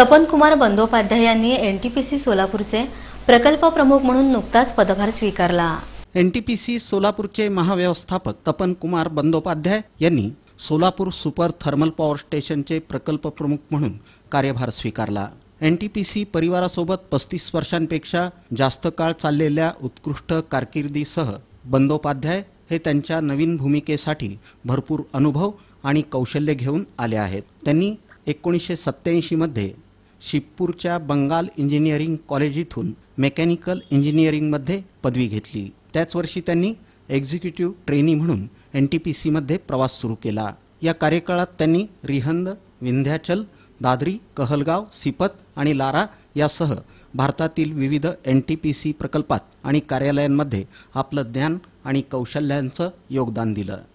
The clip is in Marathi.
तपन कुमार बंदोपाध्याय यांनी एन टी पी सी सोलापूरचे प्रकल्प प्रमुख म्हणून नुकताच पदभार स्वीकारला एन टी पी सी सोलापूरचे महाव्यवस्थापक कुमार बंदोपाध्याय यांनी सोलापूर सुपर थर्मल पॉवर स्टेशनचे प्रकल्प प्रमुख म्हणून कार्यभार स्वीकारला एन टी पी सी परिवारासोबत पस्तीस वर्षांपेक्षा जास्त काळ चाललेल्या उत्कृष्ट कारकिर्दीसह बंदोपाध्याय हे त्यांच्या नवीन भूमिकेसाठी भरपूर अनुभव आणि कौशल्य घेऊन आले आहेत त्यांनी एकोणीसशे सत्त्याऐंशीमध्ये शिपूरच्या बंगाल इंजिनिअरिंग कॉलेज इथून मेकॅनिकल इंजिनिअरिंगमध्ये पदवी घेतली त्याच वर्षी त्यांनी एक्झिक्युटिव्ह ट्रेनी म्हणून एन टी पी सीमध्ये प्रवास सुरू केला या कार्यकाळात त्यांनी रिहंद विंध्याचल दादरी कहलगाव सिपत आणि लारा यासह भारतातील विविध एन टी पी सी प्रकल्पात आणि कार्यालयांमध्ये आपलं ज्ञान आणि कौशल्यांचं योगदान दिलं